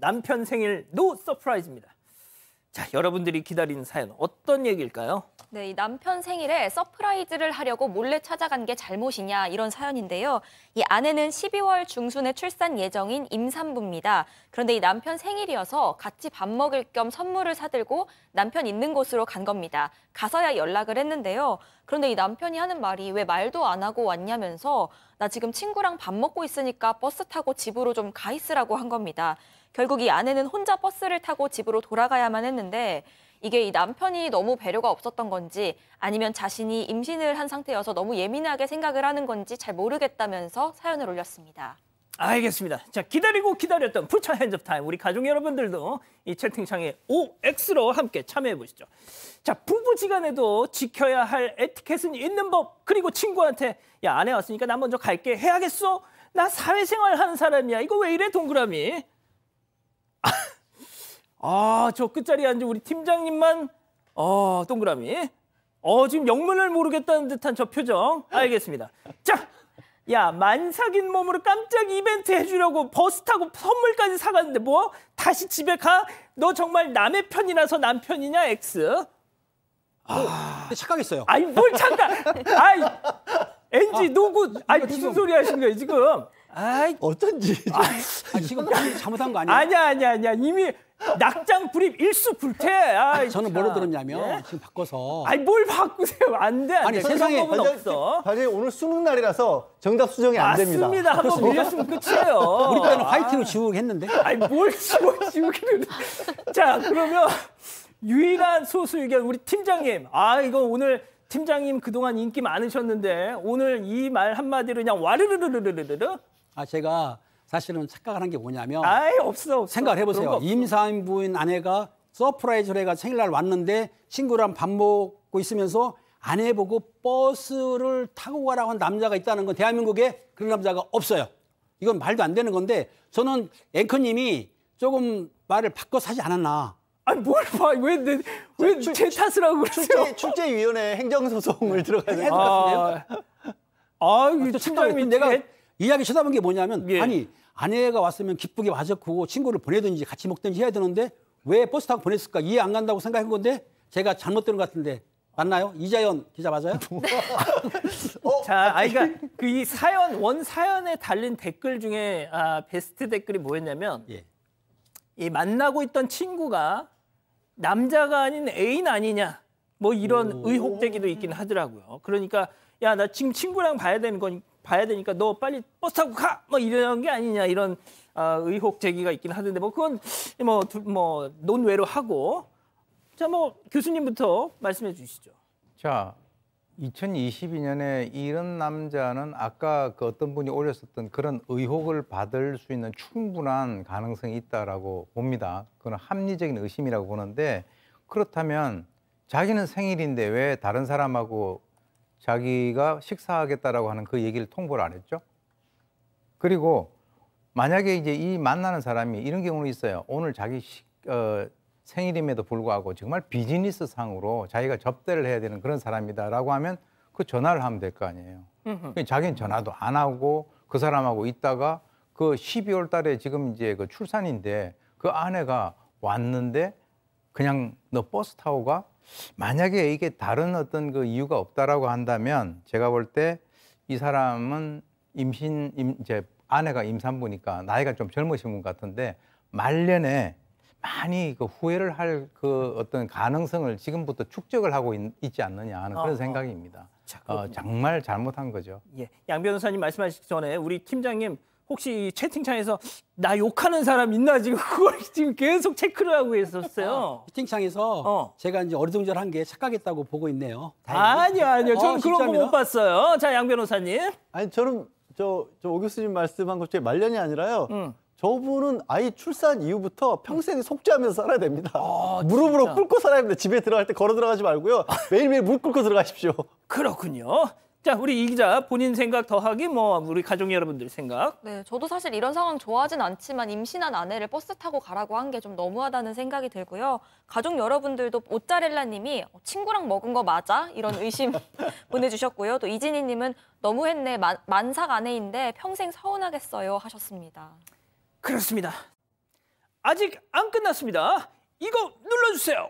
남편 생일 노 서프라이즈입니다. 자, 여러분들이 기다린 사연 어떤 얘기일까요? 네, 남편 생일에 서프라이즈를 하려고 몰래 찾아간 게 잘못이냐 이런 사연인데요. 이 아내는 12월 중순에 출산 예정인 임산부입니다. 그런데 이 남편 생일이어서 같이 밥 먹을 겸 선물을 사들고 남편 있는 곳으로 간 겁니다. 가서야 연락을 했는데요. 그런데 이 남편이 하는 말이 왜 말도 안 하고 왔냐면서 나 지금 친구랑 밥 먹고 있으니까 버스 타고 집으로 좀 가 있으라고 한 겁니다. 결국 이 아내는 혼자 버스를 타고 집으로 돌아가야만 했는데 이게 이 남편이 너무 배려가 없었던 건지 아니면 자신이 임신을 한 상태여서 너무 예민하게 생각을 하는 건지 잘 모르겠다면서 사연을 올렸습니다. 알겠습니다. 자 기다리고 기다렸던 부차 핸즈 타임 우리 가족 여러분들도 이 채팅창에 OX로 함께 참여해 보시죠. 자 부부지간에도 지켜야 할 에티켓은 있는 법 그리고 친구한테 야 아내 왔으니까 나 먼저 갈게 해야겠어. 나 사회생활 하는 사람이야. 이거 왜 이래 동그라미. 아, 저 끝자리에 앉은 우리 팀장님만 어, 동그라미. 어, 지금 영문을 모르겠다는 듯한 저 표정. 알겠습니다. 자, 야, 만삭인 몸으로 깜짝 이벤트 해주려고 버스 타고 선물까지 사갔는데 뭐? 다시 집에 가? 너 정말 남의 편이라서 남편이냐, X? 아, 착각했어요. 아니, 뭘 착각! 아이, NG, 노구, 아, 아니, 무슨 소리 하신 거예요, 지금? 아이 어쩐지 아이, 아, 지금 잘못한 거 아니야? 아니야 아니야 아니야 이미 낙장 불입 일수 불태. 아, 저는 뭐로 들었냐면 예? 지금 바꿔서. 아니 뭘 바꾸세요? 안 돼. 안 아니 돼. 세상에 없어. 사실 오늘 수능 날이라서 정답 수정이 안 됩니다. 맞습니다. 한번 밀렸으면 끝이에요. 우리 때는 화이트로 아. 지우고 했는데. 아니 뭘 지워 지우기를. 자 그러면 유일한 소수 의견 우리 팀장님. 아 이거 오늘. 팀장님 그동안 인기 많으셨는데 오늘 이 말 한마디로 그냥 와르르르르르르 르아 제가 사실은 착각을한 게 뭐냐면 아이 없어, 없어. 생각을 해보세요. 임산 부인 아내가 서프라이즈로 해가 생일날 왔는데 친구랑 밥 먹고 있으면서 아내 보고 버스를 타고 가라고 한 남자가 있다는 건 대한민국에 그런 남자가 없어요. 이건 말도 안 되는 건데 저는 앵커님이 조금 말을 바꿔서 하지 않았나. 아니 뭘 봐? 왜내왜 출, 제 탓을 하고 그러세요? 출제, 위원회 행정소송을 들어가야 될것 아, 같은데요. 아, 아, 아, 아, 아, 아, 아, 아, 이야기 쳐다본 게 뭐냐면 예. 아니 아내가 왔으면 기쁘게 와줬고 친구를 보내든지 같이 먹든지 해야 되는데 왜 버스 타고 보냈을까 이해 안 간다고 생각한 건데 제가 잘못 들은 것 같은데 맞나요? 이자연 기자 맞아요? 뭐. 어? 자, 아이가 그 이 사연 원 사연에 달린 댓글 중에 아, 베스트 댓글이 뭐였냐면 예. 이 만나고 있던 친구가 남자가 아닌 애인 아니냐 뭐 이런 의혹 제기도 있긴 하더라고요. 그러니까 야 나 지금 친구랑 봐야 되는 거니까. 봐야 되니까 너 빨리 버스 타고 가! 뭐 이런 게 아니냐 이런 어, 의혹 제기가 있긴 하던데 뭐 그건 뭐, 뭐 논외로 하고 자 뭐 교수님부터 말씀해 주시죠. 자 2022년에 이런 남자는 아까 그 어떤 분이 올렸었던 그런 의혹을 받을 수 있는 충분한 가능성이 있다라고 봅니다. 그건 합리적인 의심이라고 보는데 그렇다면 자기는 생일인데 왜 다른 사람하고 자기가 식사하겠다라고 하는 그 얘기를 통보를 안 했죠. 그리고 만약에 이제 이 만나는 사람이 이런 경우는 있어요. 오늘 자기 식, 어, 생일임에도 불구하고 정말 비즈니스 상으로 자기가 접대를 해야 되는 그런 사람이다라고 하면 그 전화를 하면 될 거 아니에요. 그러니까 자기는 전화도 안 하고 그 사람하고 있다가 그 12월 달에 지금 이제 그 출산인데 그 아내가 왔는데 그냥 너 버스 타고 가? 만약에 이게 다른 어떤 그 이유가 없다라고 한다면 제가 볼 때 이 사람은 임신 임, 이제 아내가 임산부니까 나이가 좀 젊으신 분 같은데 말년에 많이 그 후회를 할 그 어떤 가능성을 지금부터 축적을 하고 있, 있지 않느냐 하는 그런 아, 생각입니다. 아, 어, 정말 잘못한 거죠. 예, 양 변호사님 말씀하시기 전에 우리 팀장님 혹시 채팅창에서 나 욕하는 사람 있나 지금 그걸 지금 계속 체크를 하고 있었어요. 어, 채팅창에서 어. 제가 이제 어리둥절한 게 착각했다고 보고 있네요. 아니요 아니요 저는 어, 그런 거 못 봤어요. 자 양 변호사님. 아니 저는 저, 저 오 교수님 말씀한 것 중에 말년이 아니라요. 음. 저분은 아이 출산 이후부터 평생 속죄하면서 살아야 됩니다. 아, 무릎으로 꿇고 살아야 됩니다. 집에 들어갈 때 걸어 들어가지 말고요. 매일매일 물 꿇고 들어가십시오. 그렇군요. 자, 우리 이 기자 본인 생각 더하기 뭐 우리 가족 여러분들 생각. 네, 저도 사실 이런 상황 좋아하진 않지만 임신한 아내를 버스 타고 가라고 한 게 좀 너무하다는 생각이 들고요. 가족 여러분들도 오짜렐라님이 친구랑 먹은 거 맞아? 이런 의심 보내주셨고요. 또 이진희님은 너무했네 만, 만삭 아내인데 평생 서운하겠어요 하셨습니다. 그렇습니다. 아직 안 끝났습니다. 이거 눌러주세요.